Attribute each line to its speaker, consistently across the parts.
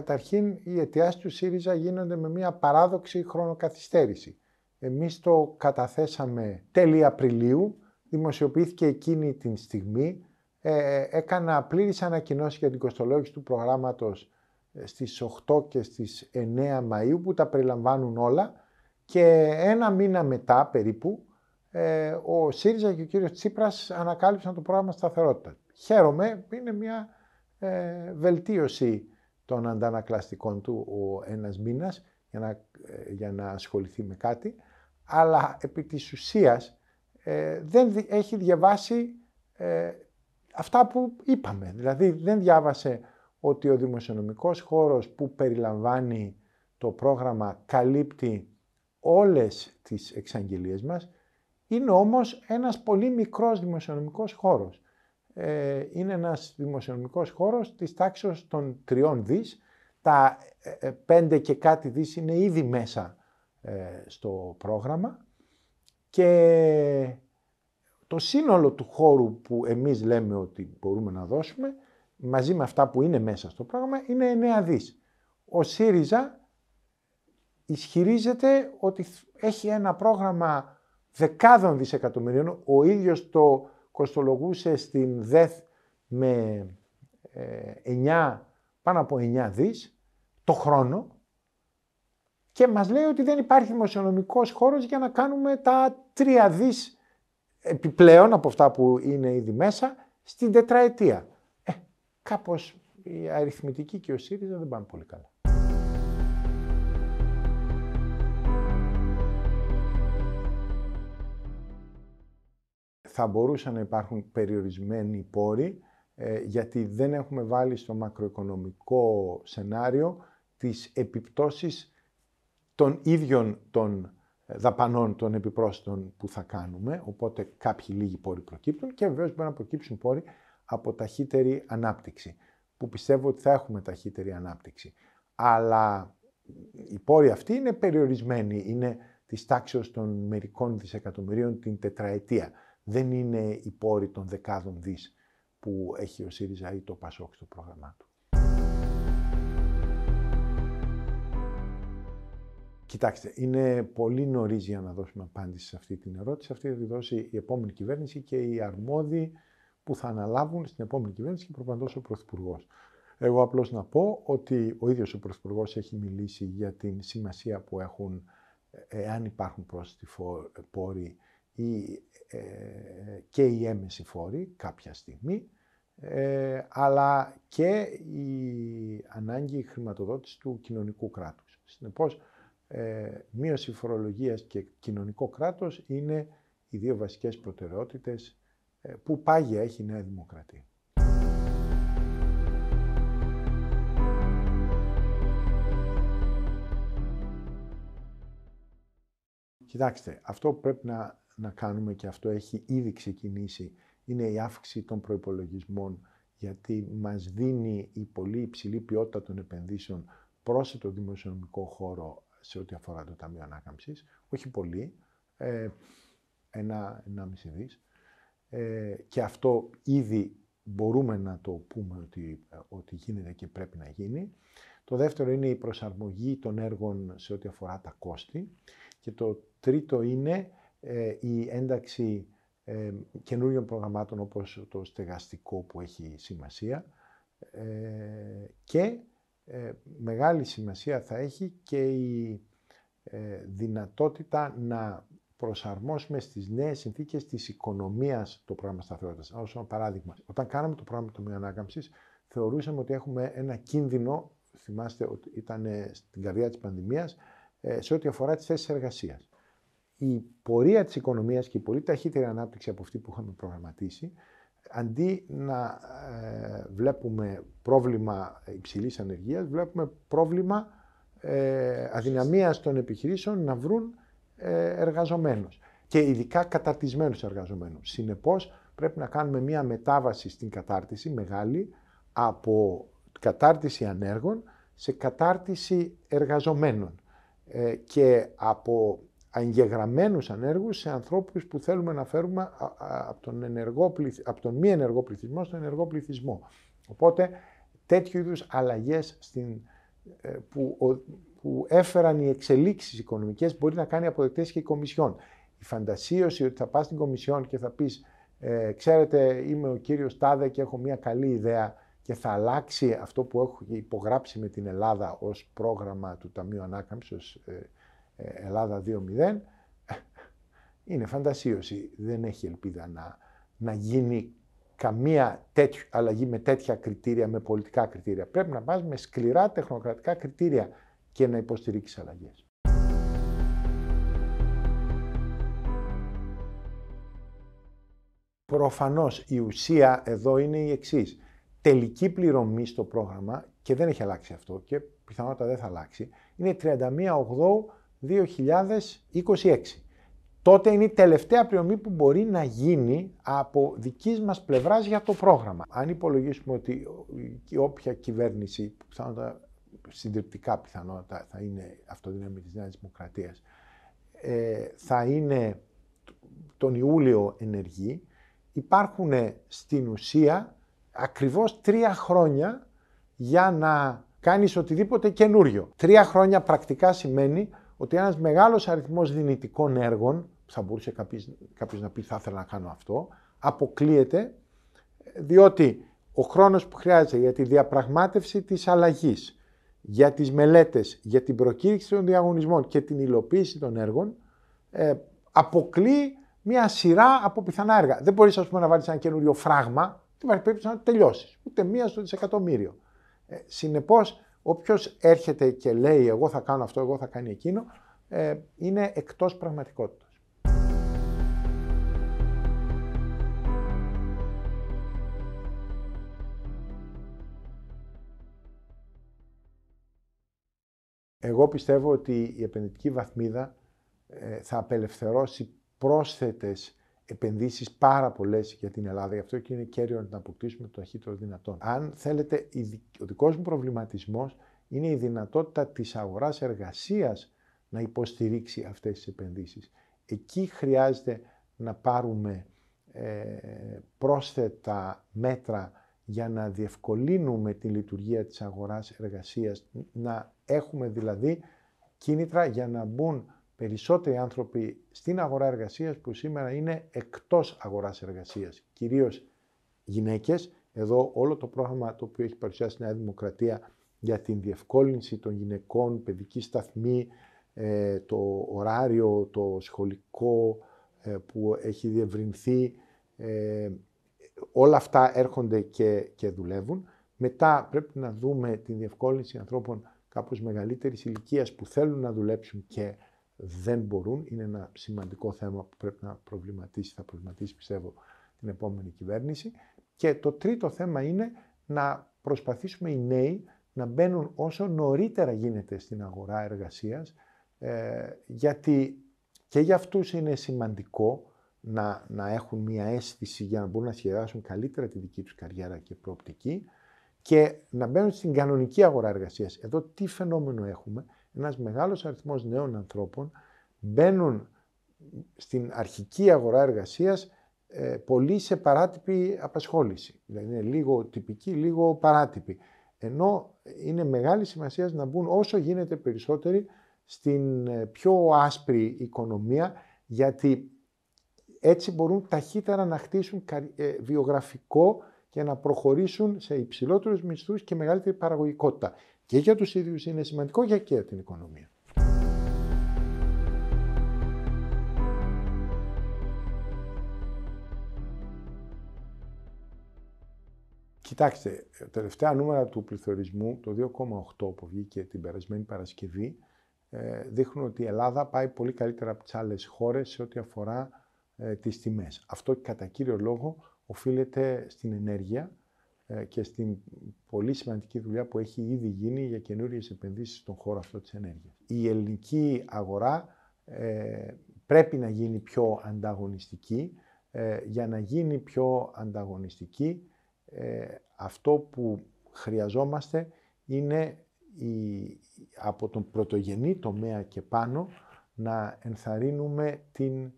Speaker 1: καταρχήν οι αιτιάσεις του ΣΥΡΙΖΑ γίνονται με μια παράδοξη χρονοκαθυστέρηση. Εμείς το καταθέσαμε τέλη Απριλίου, δημοσιοποιήθηκε εκείνη την στιγμή, ε, έκανα πλήρης ανακοινώσεις για την κοστολόγηση του προγράμματος ε, στις 8 και στις 9 Μαΐου που τα περιλαμβάνουν όλα και ένα μήνα μετά περίπου ε, ο ΣΥΡΙΖΑ και ο κύριος Τσίπρας ανακάλυψαν το πρόγραμμα σταθερότητα. Χαίρομαι, είναι μια ε, βελτίωση των αντανακλαστικών του ο ένας μήνας για να, ε, για να ασχοληθεί με κάτι, αλλά επί της ουσίας ε, δεν έχει διαβάσει ε, αυτά που είπαμε. Δηλαδή δεν διάβασε ότι ο δημοσιονομικός χώρος που περιλαμβάνει το πρόγραμμα καλύπτει όλες τις εξαγγελίες μας, είναι όμως ένας πολύ μικρός δημοσιονομικός χώρος ε, είναι ένας δημοσιονομικός χώρος της τάξης των τριών δις. Τα ε, ε, πέντε και κάτι δις είναι ήδη μέσα ε, στο πρόγραμμα και το σύνολο του χώρου που εμείς λέμε ότι μπορούμε να δώσουμε μαζί με αυτά που είναι μέσα στο πρόγραμμα είναι εννέα δις. Ο ΣΥΡΙΖΑ ισχυρίζεται ότι έχει ένα πρόγραμμα δεκάδων δισεκατομμυρίων, ο ίδιος το κοστολογούσε στην ΔΕΘ με 9, ε, πάνω από 9 δις το χρόνο και μας λέει ότι δεν υπάρχει δημοσιονομικός χώρος για να κάνουμε τα 3 δις επιπλέον από αυτά που είναι ήδη μέσα στην τετραετία. Ε, κάπως η αριθμητική και ο ΣΥΡΙΖΑ δεν πάνε πολύ καλά. θα μπορούσαν να υπάρχουν περιορισμένοι πόροι, ε, γιατί δεν έχουμε βάλει στο μακροοικονομικό σενάριο τις επιπτώσεις των ίδιων των ε, δαπανών των επιπρόσθετων που θα κάνουμε, οπότε κάποιοι λίγοι πόροι προκύπτουν και βεβαίως μπορεί να προκύψουν πόροι από ταχύτερη ανάπτυξη, που πιστεύω ότι θα έχουμε ταχύτερη ανάπτυξη. Αλλά οι πόροι αυτοί είναι περιορισμένοι, είναι της τάξεως των μερικών δισεκατομμυρίων την τετραετία δεν είναι οι πόροι των δεκάδων δις που έχει ο ΣΥΡΙΖΑ ή το ΠΑΣΟΚ στο πρόγραμμά του. Κοιτάξτε, είναι πολύ νωρίς για να δώσουμε απάντηση σε αυτή την ερώτηση. Αυτή θα τη δώσει η επόμενη κυβέρνηση και οι αρμόδιοι που θα αναλάβουν στην επόμενη κυβέρνηση και προπαντός ο Πρωθυπουργός. Εγώ απλώς να πω ότι ο ίδιος ο Πρωθυπουργός έχει μιλήσει για την σημασία που έχουν εάν υπάρχουν πρόσθετοι πόροι ε, και η έμεση φόρη κάποια στιγμή, ε, αλλά και η ανάγκη χρηματοδότησης του κοινωνικού κράτους. Συνεπώς, ε, μείωση φορολογίας και κοινωνικό κράτος είναι οι δύο βασικές προτεραιότητες ε, που πάγια έχει η Νέα Δημοκρατία. Κοιτάξτε, αυτό που πρέπει να να κάνουμε και αυτό έχει ήδη ξεκινήσει είναι η αύξηση των προϋπολογισμών γιατί μας δίνει η πολύ υψηλή ποιότητα των επενδύσεων το δημοσιονομικό χώρο σε ό,τι αφορά το Ταμείο Ανάκαμψης, όχι πολύ, ε, ένα, ένα μισή δις. Ε, και αυτό ήδη μπορούμε να το πούμε ότι, ότι γίνεται και πρέπει να γίνει. Το δεύτερο είναι η προσαρμογή των έργων σε ό,τι αφορά τα κόστη. Και το τρίτο είναι ε, η ένταξη ε, καινούριων προγραμμάτων όπως το στεγαστικό που έχει σημασία ε, και μεγάλη σημασία θα έχει και η δυνατότητα να προσαρμόσουμε στις νέες συνθήκες της οικονομίας το πρόγραμμα σταθερότητας. Όσο παράδειγμα, όταν κάναμε το πρόγραμμα του ανάκαμψης, θεωρούσαμε ότι έχουμε ένα κίνδυνο, θυμάστε ότι ήταν στην καρδιά της πανδημίας, σε ό,τι αφορά τις θέσεις εργασίας η πορεία της οικονομίας και η πολύ ταχύτερη ανάπτυξη από αυτή που είχαμε προγραμματίσει, αντί να ε, βλέπουμε πρόβλημα υψηλής ανεργίας, βλέπουμε πρόβλημα ε, αδυναμίας των επιχειρήσεων να βρουν ε, εργαζομένους και ειδικά καταρτισμένους εργαζομένους. Συνεπώς πρέπει να κάνουμε μια μετάβαση στην κατάρτιση μεγάλη από κατάρτιση ανέργων σε κατάρτιση εργαζομένων ε, και από εγγεγραμμένους ανέργους σε ανθρώπους που θέλουμε να φέρουμε από τον, ενεργό από τον μη ενεργό πληθυσμό στον ενεργό πληθυσμό. Οπότε τέτοιου είδους αλλαγές στην, ε, που, που έφεραν οι εξελίξεις οικονομικές μπορεί να κάνει αποδεκτές και η Κομισιόν. Η φαντασίωση ότι θα πας στην Κομισιόν και θα πεις ε, «Ξέρετε, είμαι ο κύριος Τάδε και έχω μια καλή ιδέα» και θα αλλάξει αυτό που έχω υπογράψει με την Ελλάδα ως πρόγραμμα του Ταμείου Ανάκαμψης, ε, Ελλάδα 2-0, είναι φαντασίωση. Δεν έχει ελπίδα να, να γίνει καμία αλλαγή με τέτοια κριτήρια, με πολιτικά κριτήρια. Πρέπει να πας με σκληρά τεχνοκρατικά κριτήρια και να υποστηρίξεις αλλαγές. Προφανώς η ουσία εδώ είναι η εξής. Τελική πληρωμή στο πρόγραμμα, και δεν έχει αλλάξει αυτό και πιθανότατα δεν θα αλλάξει, είναι 31 2026. Τότε είναι η τελευταία πληρωμή που μπορεί να γίνει από δικής μας πλευράς για το πρόγραμμα. Αν υπολογίσουμε ότι όποια κυβέρνηση, που πιθανότατα, συντριπτικά πιθανότατα θα είναι αυτοδύναμη της Νέας Δημοκρατίας, ε, θα είναι τον Ιούλιο ενεργή, υπάρχουν στην ουσία ακριβώς τρία χρόνια για να κάνεις οτιδήποτε καινούριο. Τρία χρόνια πρακτικά σημαίνει ότι ένας μεγάλος αριθμός δυνητικών έργων, που θα μπορούσε κάποιος, να πει θα ήθελα να κάνω αυτό, αποκλείεται διότι ο χρόνος που χρειάζεται για τη διαπραγμάτευση της αλλαγής, για τις μελέτες, για την προκήρυξη των διαγωνισμών και την υλοποίηση των έργων, ε, αποκλεί μια σειρά από πιθανά έργα. Δεν μπορείς ας πούμε, να βάλεις ένα καινούριο φράγμα, δεν υπάρχει περίπτωση να τελειώσεις, ούτε μία στο δισεκατομμύριο. Ε, συνεπώς, Όποιος έρχεται και λέει εγώ θα κάνω αυτό, εγώ θα κάνει εκείνο, ε, είναι εκτός πραγματικότητας. Εγώ πιστεύω ότι η επενδυτική βαθμίδα ε, θα απελευθερώσει πρόσθετες επενδύσεις πάρα πολλές για την Ελλάδα. Γι' αυτό και είναι κέριο να την αποκτήσουμε το ταχύτερο δυνατόν. Αν θέλετε, ο δικός μου προβληματισμός είναι η δυνατότητα της αγοράς εργασίας να υποστηρίξει αυτές τις επενδύσεις. Εκεί χρειάζεται να πάρουμε ε, πρόσθετα μέτρα για να διευκολύνουμε τη λειτουργία της αγοράς εργασίας, να έχουμε δηλαδή κίνητρα για να μπουν περισσότεροι άνθρωποι στην αγορά εργασίας που σήμερα είναι εκτός αγοράς εργασίας, κυρίως γυναίκες. Εδώ όλο το πρόγραμμα το οποίο έχει παρουσιάσει η Νέα Δημοκρατία για την διευκόλυνση των γυναικών, παιδική σταθμή, ε, το ωράριο, το σχολικό ε, που έχει διευρυνθεί, ε, όλα αυτά έρχονται και, δουλεύουν. Μετά πρέπει να δούμε την διευκόλυνση ανθρώπων κάπως μεγαλύτερης ηλικίας που θέλουν να δουλέψουν και δεν μπορούν. Είναι ένα σημαντικό θέμα που πρέπει να προβληματίσει, θα προβληματίσει πιστεύω την επόμενη κυβέρνηση. Και το τρίτο θέμα είναι να προσπαθήσουμε οι νέοι να μπαίνουν όσο νωρίτερα γίνεται στην αγορά εργασίας, ε, γιατί και για αυτούς είναι σημαντικό να, να έχουν μια αίσθηση για να μπορούν να σχεδιάσουν καλύτερα τη δική τους καριέρα και προοπτική και να μπαίνουν στην κανονική αγορά εργασίας. Εδώ τι φαινόμενο έχουμε, ένας μεγάλος αριθμός νέων ανθρώπων μπαίνουν στην αρχική αγορά εργασίας ε, πολύ σε παράτυπη απασχόληση. Δηλαδή είναι λίγο τυπική, λίγο παράτυπη. Ενώ είναι μεγάλη σημασία να μπουν όσο γίνεται περισσότεροι στην ε, πιο άσπρη οικονομία, γιατί έτσι μπορούν ταχύτερα να χτίσουν ε, βιογραφικό και να προχωρήσουν σε υψηλότερους μισθούς και μεγαλύτερη παραγωγικότητα και για τους ίδιους είναι σημαντικό για και την οικονομία. Κοιτάξτε, τα τελευταία νούμερα του πληθωρισμού, το 2,8 που βγήκε την περασμένη Παρασκευή, ε, δείχνουν ότι η Ελλάδα πάει πολύ καλύτερα από τις άλλες χώρες σε ό,τι αφορά ε, τις τιμές. Αυτό κατά κύριο λόγο οφείλεται στην ενέργεια, ε, και στην πολύ σημαντική δουλειά που έχει ήδη γίνει για καινούριες επενδύσεις στον χώρο αυτό της ενέργειας. Η ελληνική αγορά ε, πρέπει να γίνει πιο ανταγωνιστική. Ε, για να γίνει πιο ανταγωνιστική, αυτό που χρειαζόμαστε είναι από τον πρωτογενή τομέα και πάνω να ενθαρρύνουμε την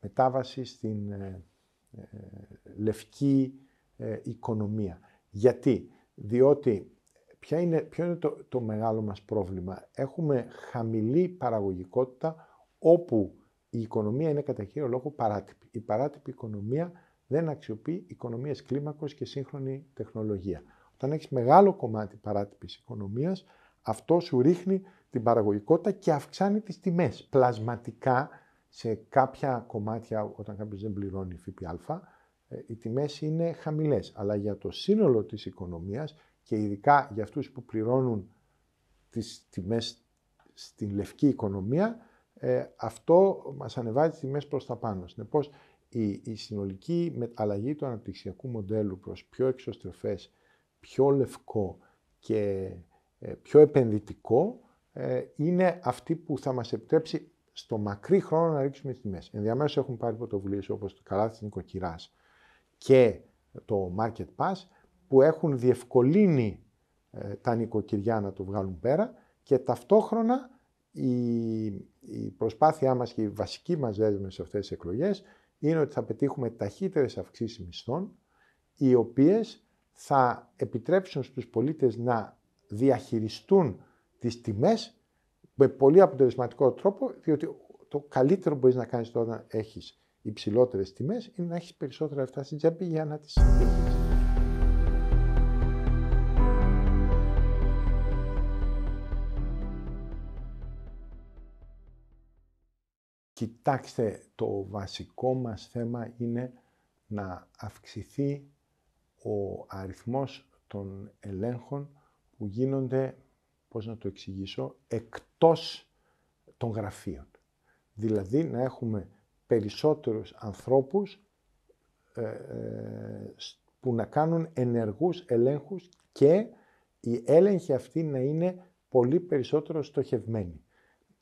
Speaker 1: μετάβαση στην λευκή ε, οικονομία. Γιατί, διότι ποια είναι, ποιο είναι το, το μεγάλο μας πρόβλημα. Έχουμε χαμηλή παραγωγικότητα όπου η οικονομία είναι κατά κύριο λόγο παράτυπη. Η παράτυπη οικονομία δεν αξιοποιεί οικονομίες κλίμακος και σύγχρονη τεχνολογία. Όταν έχεις μεγάλο κομμάτι παράτυπης οικονομίας, αυτό σου ρίχνει την παραγωγικότητα και αυξάνει τις τιμές. Πλασματικά σε κάποια κομμάτια, όταν κάποιος δεν πληρώνει ΦΠΑ, ε, οι τιμές είναι χαμηλές. Αλλά για το σύνολο της οικονομίας και ειδικά για αυτούς που πληρώνουν τις τιμές στην λευκή οικονομία, ε, αυτό μας ανεβάζει τις τιμές προς τα πάνω. Συνεπώς, η, η συνολική αλλαγή του αναπτυξιακού μοντέλου προς πιο εξωστρεφές, πιο λευκό και ε, πιο επενδυτικό είναι αυτή που θα μας επιτρέψει στο μακρύ χρόνο να ρίξουμε τις τιμές. Ενδιαμέσως έχουν πάρει πρωτοβουλίες όπως το καλάθι της και το Market Pass που έχουν διευκολύνει ε, τα νοικοκυριά να το βγάλουν πέρα και ταυτόχρονα η, η προσπάθειά μας και η βασική μας δέσμευση σε αυτές τις εκλογές είναι ότι θα πετύχουμε ταχύτερες αυξήσεις μισθών οι οποίες θα επιτρέψουν στους πολίτες να διαχειριστούν τις τιμές με πολύ αποτελεσματικό τρόπο διότι το καλύτερο που μπορείς να κάνεις τώρα έχεις υψηλότερες τιμές είναι να έχεις περισσότερα λεφτά στην τσέπη για να τις συγκεντρώσει. Κοιτάξτε, το βασικό μας θέμα είναι να αυξηθεί ο αριθμός των ελέγχων που γίνονται, πώς να το εξηγήσω, εκτός των γραφείων. Δηλαδή να έχουμε περισσότερους ανθρώπους ε, ε, που να κάνουν ενεργούς ελέγχους και η έλεγχη αυτή να είναι πολύ περισσότερο στοχευμένη.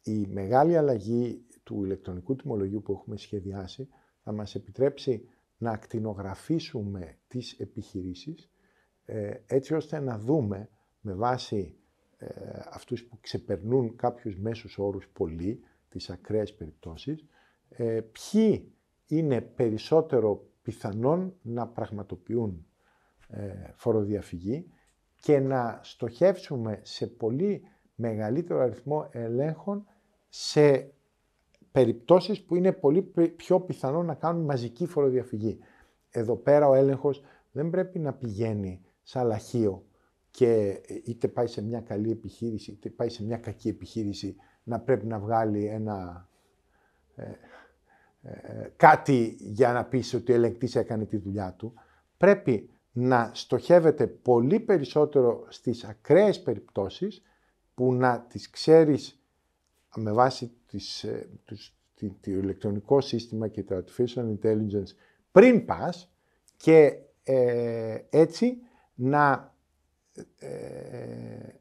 Speaker 1: Η μεγάλη αλλαγή του ηλεκτρονικού τιμολογίου που έχουμε σχεδιάσει θα μας επιτρέψει να ακτινογραφήσουμε τις επιχειρήσεις ε, έτσι ώστε να δούμε με βάση αυτούς που ξεπερνούν κάποιους μέσους όρους πολύ, τις ακραίες περιπτώσεις, ε, ποιοι είναι περισσότερο πιθανόν να πραγματοποιούν ε, φοροδιαφυγή και να στοχεύσουμε σε πολύ μεγαλύτερο αριθμό ελέγχων σε περιπτώσεις που είναι πολύ πιο πιθανό να κάνουν μαζική φοροδιαφυγή. Εδώ πέρα ο έλεγχος δεν πρέπει να πηγαίνει σαν λαχείο και ε, είτε πάει σε μια καλή επιχείρηση είτε πάει σε μια κακή επιχείρηση να πρέπει να βγάλει ένα κάτι για να πεις ότι ο ελεγκτής έκανε τη δουλειά του. Πρέπει να στοχεύεται πολύ περισσότερο στις ακραίες περιπτώσεις που να τις ξέρεις με βάση τις, ε, τους, το ηλεκτρονικό σύστημα και το artificial intelligence πριν πας και ε, έτσι να, ε,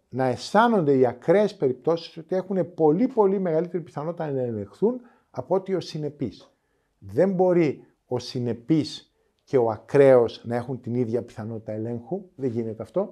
Speaker 1: να αισθάνονται οι ακραίες περιπτώσεις ότι έχουν πολύ πολύ μεγαλύτερη πιθανότητα να ελεγχθούν από ότι ο συνεπής. Δεν μπορεί ο συνεπής και ο ακραίος να έχουν την ίδια πιθανότητα ελέγχου. Δεν γίνεται αυτό.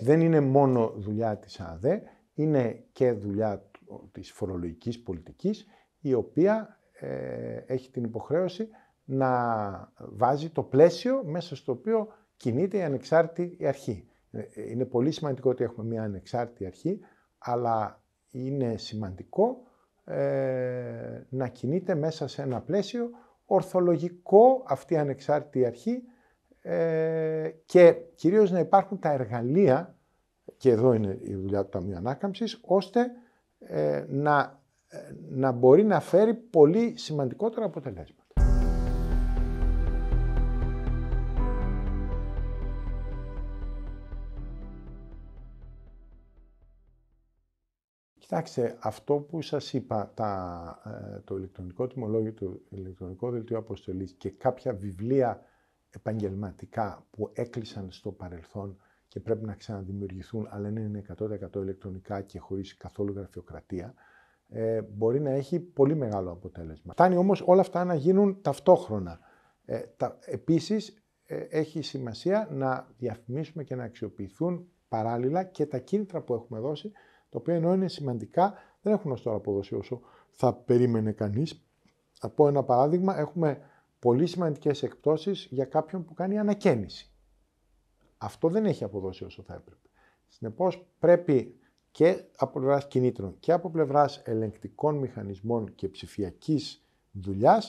Speaker 1: Δεν είναι μόνο δουλειά της ΑΔΕ, είναι και δουλειά της φορολογικής πολιτικής, η οποία ε, έχει την υποχρέωση να βάζει το πλαίσιο μέσα στο οποίο κινείται η ανεξάρτητη αρχή. Ε, ε, είναι πολύ σημαντικό ότι έχουμε μια ανεξάρτητη αρχή, αλλά είναι σημαντικό ε, να κινείται μέσα σε ένα πλαίσιο ορθολογικό αυτή η ανεξάρτητη αρχή και κυρίως να υπάρχουν τα εργαλεία, και εδώ είναι η δουλειά του Ταμείου Ανάκαμψης, ώστε να, να μπορεί να φέρει πολύ σημαντικότερα αποτελέσματα. Κοιτάξτε, αυτό που σας είπα, τα, ε, το ηλεκτρονικό τιμολόγιο, το ηλεκτρονικό δελτίο αποστολής και κάποια βιβλία επαγγελματικά που έκλεισαν στο παρελθόν και πρέπει να ξαναδημιουργηθούν, αλλά είναι 100% ηλεκτρονικά και χωρίς καθόλου γραφειοκρατία, ε, μπορεί να έχει πολύ μεγάλο αποτέλεσμα. Φτάνει όμως όλα αυτά να γίνουν ταυτόχρονα. Ε, τα, επίσης, ε, έχει σημασία να διαφημίσουμε και να αξιοποιηθούν παράλληλα και τα κίνητρα που έχουμε δώσει τα οποία ενώ είναι σημαντικά, δεν έχουν ως τώρα αποδώσει όσο θα περίμενε κανείς. Από ένα παράδειγμα, έχουμε πολύ σημαντικές εκπτώσεις για κάποιον που κάνει ανακαίνιση. Αυτό δεν έχει αποδώσει όσο θα έπρεπε. Συνεπώς πρέπει και από πλευράς κινήτρων και από πλευράς ελεγκτικών μηχανισμών και ψηφιακής δουλειάς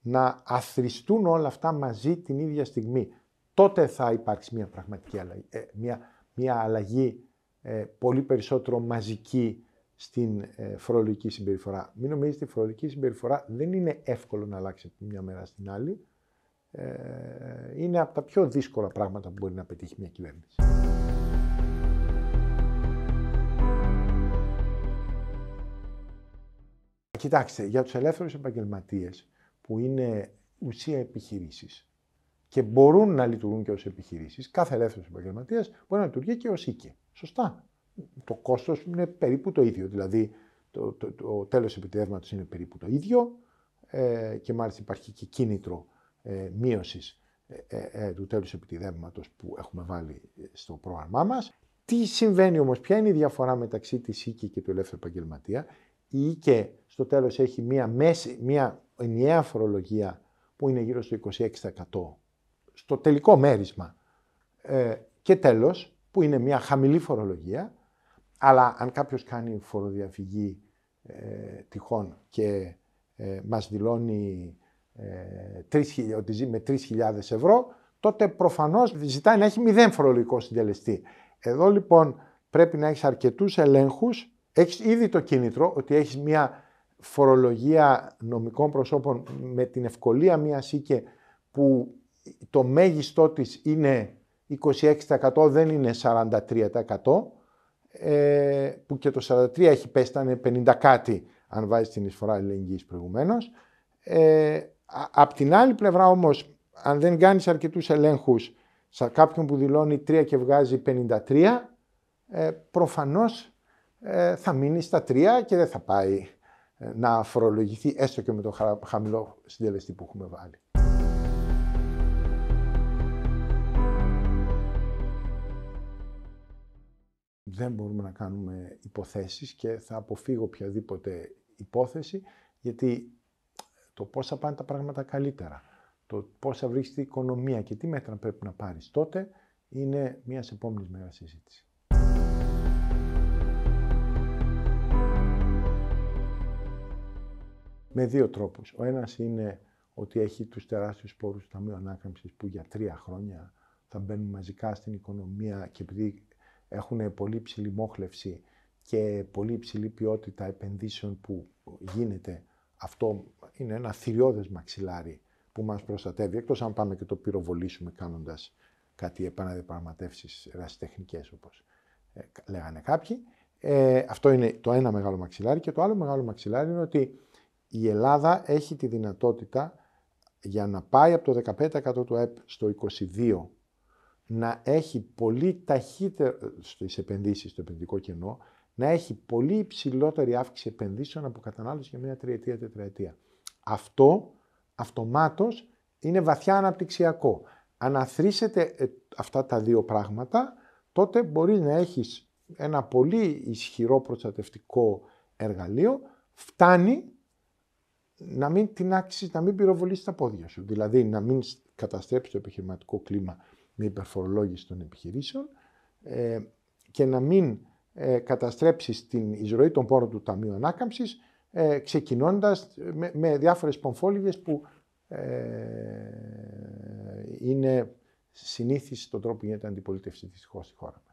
Speaker 1: να αθρηστούν όλα αυτά μαζί την ίδια στιγμή. Τότε θα υπάρξει μια πραγματική ε, μια, μια αλλαγή ε, πολύ περισσότερο μαζική στην ε, φορολογική συμπεριφορά. Μην νομίζετε η φορολογική συμπεριφορά δεν είναι εύκολο να αλλάξει από μια μέρα στην άλλη. Ε, είναι από τα πιο δύσκολα πράγματα που μπορεί να πετύχει μια κυβέρνηση. Κοιτάξτε, για τους ελεύθερους επαγγελματίες που είναι ουσία επιχειρήσεις, και μπορούν να λειτουργούν και ως επιχειρήσεις. Κάθε ελεύθερος επαγγελματίας μπορεί να λειτουργεί και ως οίκη. Σωστά. Το κόστος είναι περίπου το ίδιο. Δηλαδή, το, το, το, το τέλος επιτεύγματος είναι περίπου το ίδιο ε, και μάλιστα υπάρχει και κίνητρο ε, μείωσης ε, ε, ε, του τέλους επιτεύγματο που έχουμε βάλει ε, στο πρόγραμμά μας. Τι συμβαίνει όμως, ποια είναι η διαφορά μεταξύ της οίκη και του ελεύθερου επαγγελματία. Η οίκη στο τέλος έχει μία, μέση, μία ενιαία φορολογία που είναι γύρω στο 26% στο τελικό μέρισμα. Ε, και τέλος, που είναι μια χαμηλή φορολογία, αλλά αν κάποιος κάνει φοροδιαφυγή ε, τυχόν και ε, μας δηλώνει ε, ότι ζει με 3.000 ευρώ, τότε προφανώς ζητάει να έχει μηδέν φορολογικό συντελεστή. Εδώ λοιπόν πρέπει να έχεις αρκετούς ελέγχους, έχεις ήδη το κίνητρο ότι έχεις μια φορολογία νομικών προσώπων με την ευκολία μιας ΣΥΚΕ που το μέγιστό της είναι 26% δεν είναι 43% ε, που και το 43% έχει πέσει, ήταν 50 κάτι αν βάζει την εισφορά ελληνικής προηγουμένως. Ε, απ' την άλλη πλευρά όμως, αν δεν κάνεις αρκετούς ελέγχους σε κάποιον που δηλώνει 3 και βγάζει 53, ε, προφανώς ε, θα μείνει στα 3 και δεν θα πάει ε, να φορολογηθεί έστω και με το χαμηλό συντελεστή που έχουμε βάλει. δεν μπορούμε να κάνουμε υποθέσεις και θα αποφύγω οποιαδήποτε υπόθεση γιατί το πώς θα πάνε τα πράγματα καλύτερα, το πώς θα βρίσκεται η οικονομία και τι μέτρα πρέπει να πάρεις τότε είναι μια επόμενης μέρας συζήτηση. Με δύο τρόπους. Ο ένας είναι ότι έχει τους τεράστιους πόρους του Ταμείου Ανάκαμψης που για τρία χρόνια θα μπαίνουν μαζικά στην οικονομία και επειδή έχουν πολύ ψηλή μόχλευση και πολύ ψηλή ποιότητα επενδύσεων που γίνεται. Αυτό είναι ένα θηριώδες μαξιλάρι που μας προστατεύει, εκτός αν πάμε και το πυροβολήσουμε κάνοντας κάτι επαναδιαπραγματεύσεις ρασιτεχνικές όπως ε, λέγανε κάποιοι. Ε, αυτό είναι το ένα μεγάλο μαξιλάρι και το άλλο μεγάλο μαξιλάρι είναι ότι η Ελλάδα έχει τη δυνατότητα για να πάει από το 15% του ΕΠ στο 22% να έχει πολύ ταχύτερο, στις επενδύσεις, στο επενδυτικό κενό, να έχει πολύ υψηλότερη αύξηση επενδύσεων από κατανάλωση για μια τριετία, τετραετία. Αυτό αυτομάτως είναι βαθιά αναπτυξιακό. Αν αθρίσετε ε, αυτά τα δύο πράγματα, τότε μπορεί να έχεις ένα πολύ ισχυρό προστατευτικό εργαλείο, φτάνει να μην την να μην πυροβολείς τα πόδια σου. Δηλαδή να μην καταστρέψεις το επιχειρηματικό κλίμα με υπερφορολόγηση των επιχειρήσεων ε, και να μην ε, καταστρέψεις την εισρωή των πόρων του Ταμείου Ανάκαμψης, ε, ξεκινώντας ε, με, με διάφορες που ε, είναι συνήθιση στον τρόπο που γίνεται αντιπολίτευση δυστυχώς στη χώρα.